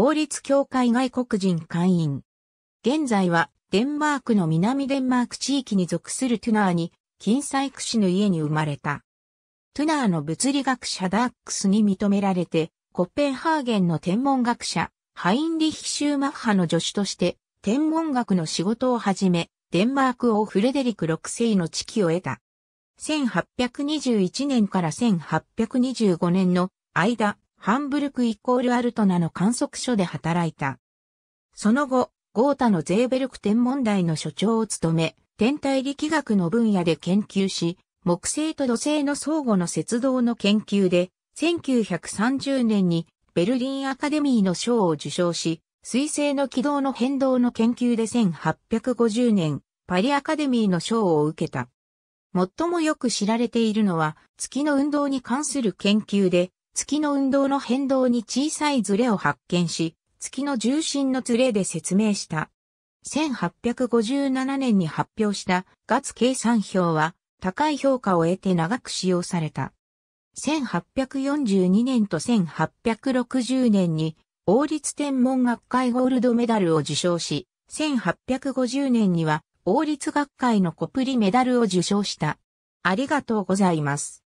王立協会外国人会員。現在はデンマークの南デンマーク地域に属するトゥナーに、金細工師の家に生まれた。トゥナーの物理学者ダックスに認められて、コッペンハーゲンの天文学者、ハインリヒ・シューマッハの助手として、天文学の仕事を始め、デンマーク王フレデリク6世の地位を得た。1821年から1825年の間、ハンブルクイコールアルトナの観測所で働いた。その後、ゴータのゼーベルク天文台の所長を務め、天体力学の分野で研究し、木星と土星の相互の接動の研究で、1930年にベルリンアカデミーの賞を受賞し、水星の軌道の変動の研究で1850年、パリアカデミーの賞を受けた。最もよく知られているのは、月の運動に関する研究で、月の運動の変動に小さいズレを発見し、月の重心のズレで説明した。1857年に発表した月計算表は高い評価を得て長く使用された。1842年と1860年に王立天文学会ゴールドメダルを受賞し、1850年には王立学会のコプリメダルを受賞した。ありがとうございます。